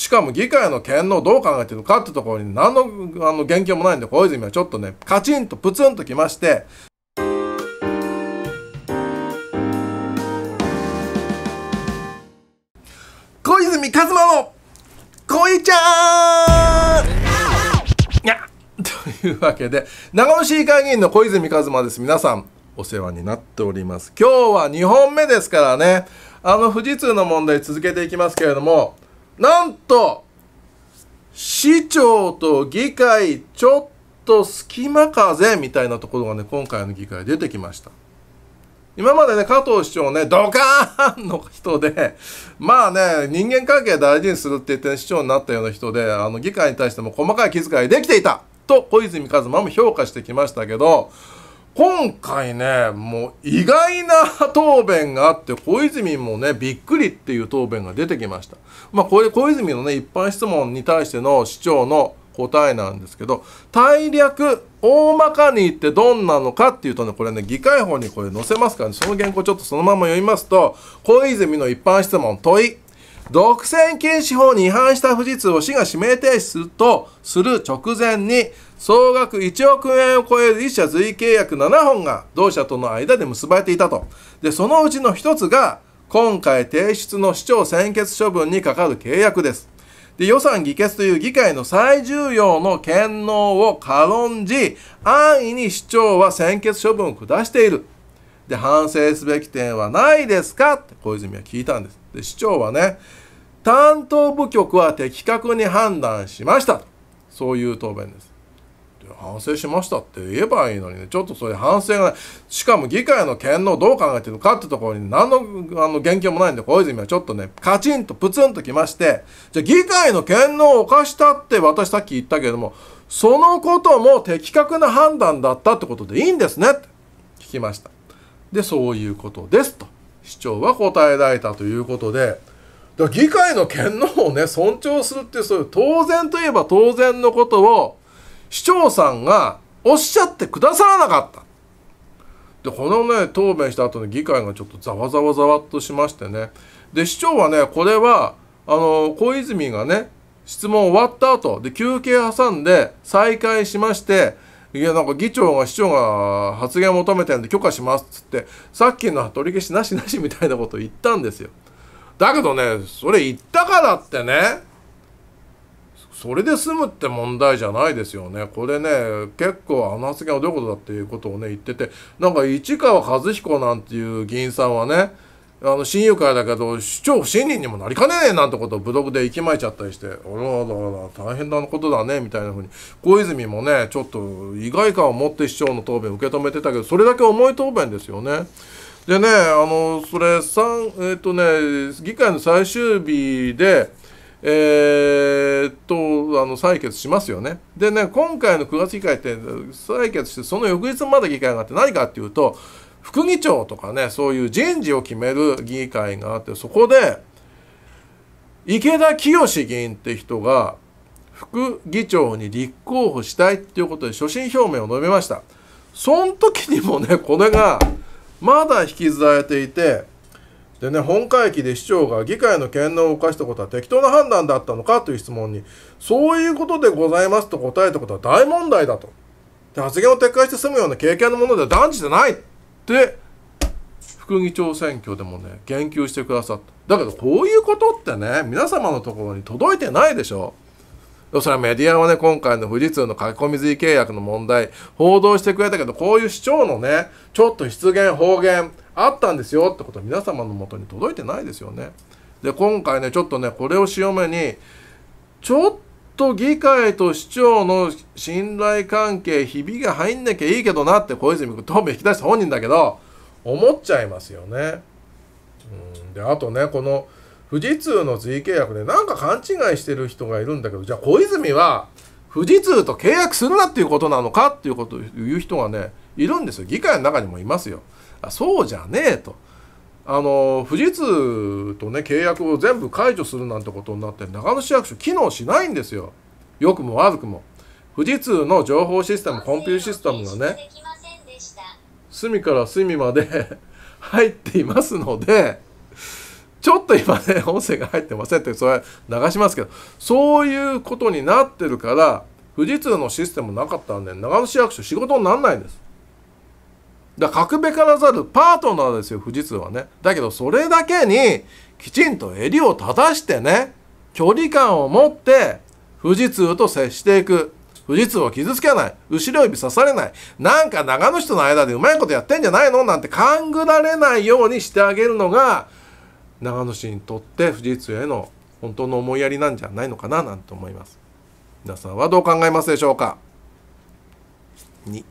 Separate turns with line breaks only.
しかも議会の権能どう考えてるのかってところに何のあの言及もないんで小泉はちょっとねカチンとプツンときまして小泉一馬のいちゃんにゃというわけで長野市議会議員の小泉一馬です皆さんお世話になっております今日は2本目ですからねあの富士通の問題続けていきますけれどもなんと、市長と議会、ちょっと隙間風みたいなところがね、今回の議会出てきました。今までね、加藤市長ね、ドカーンの人で、まあね、人間関係大事にするって言って、ね、市長になったような人で、あの、議会に対しても細かい気遣いできていたと、小泉一馬も評価してきましたけど、今回ねもう意外な答弁があって小泉もねびっくりっていう答弁が出てきましたまあこれ小泉のね一般質問に対しての市長の答えなんですけど大略大まかに言ってどんなのかっていうとねこれね議会法にこれ載せますから、ね、その原稿ちょっとそのまま読みますと小泉の一般質問問い独占禁止法に違反した富士通を市が指名停止するとする直前に総額1億円を超える1社随契約7本が同社との間で結ばれていたと。で、そのうちの1つが今回提出の市長専決処分にかかる契約です。で予算議決という議会の最重要の権能を軽んじ安易に市長は専決処分を下している。で反省すべき点はないですかって小泉は聞いたんです。で市長はね担当部局は的確に判断しましたそういう答弁です。反省しましたって言えばいいのにねちょっとそういう反省がないしかも議会の権能どう考えてるのかってところに何のあの言及もないんで小泉はちょっとねカチンとプツンときましてじゃあ議会の権能を犯したって私さっき言ったけれどもそのことも的確な判断だったってことでいいんですねって聞きました。でそういうことですと市長は答えられたということでだ議会の権能をね尊重するっていうそういう当然といえば当然のことを市長さんがおっしゃってくださらなかった。でこのね答弁した後に議会がちょっとざわざわざわっとしましてねで市長はねこれはあの小泉がね質問終わった後で休憩挟んで再開しましていや、なんか議長が、市長が発言を求めてるんで許可しますっつって、さっきの取り消しなしなしみたいなことを言ったんですよ。だけどね、それ言ったからってね、それで済むって問題じゃないですよね。これね、結構あの発言はどういうことだっていうことをね、言ってて、なんか市川和彦なんていう議員さんはね、あの親友会だけど市長不信任にもなりかねえなんてことをブログで息巻いちゃったりしてあらあら大変なことだねみたいな風に小泉もねちょっと意外感を持って市長の答弁受け止めてたけどそれだけ重い答弁ですよね。でねあのそれ3えっ、とね議会の最終日でえー、っとあの採決しますよね。でね今回の9月議会って採決してその翌日まで議会があって何かっていうと副議長とかねそういう人事を決める議会があってそこで池田清議員って人が副議長に立候補したいっていうことで所信表明を述べましたその時にもねこれがまだ引きずられていてでね本会議で市長が議会の権能を犯したことは適当な判断だったのかという質問にそういうことでございますと答えたことは大問題だとで発言を撤回して済むような経験のもので断じてないって副議長選挙でもね言及してくださっただけどこういうことってね皆様のところに届いてないでしょそれはメディアはね今回の富士通の書き込み随契約の問題報道してくれたけどこういう主張のねちょっと失言方言あったんですよってことは皆様のもとに届いてないですよねで今回ねちょっとねこれを潮目にちょっとと議会と市長の信頼関係ひびが入んなきゃいいけどなって小泉君答弁引き出した本人だけど思っちゃいますよね。うんであとねこの富士通の随意契約でなんか勘違いしてる人がいるんだけどじゃあ小泉は富士通と契約するなっていうことなのかっていうことを言う人がねいるんですよ議会の中にもいますよ。あそうじゃねえと。あの富士通とね契約を全部解除するなんてことになって長野市役所機能しないんですよ良くも悪くも富士通の情報システムコンピューシステムがね隅から隅まで 入っていますのでちょっと今ね音声が入ってませんってそれ流しますけどそういうことになってるから富士通のシステムなかったんで長野市役所仕事にならないんですだから格べからざるパートナーですよ富士通はねだけどそれだけにきちんと襟を正してね距離感を持って富士通と接していく富士通を傷つけない。後ろ指刺されない。なんか長野との間でうまいことやってんじゃないのなんて勘ぐられないようにしてあげるのが、長野市にとって富士通への本当の思いやりなんじゃないのかななんて思います。皆さんはどう考えますでしょうか ?2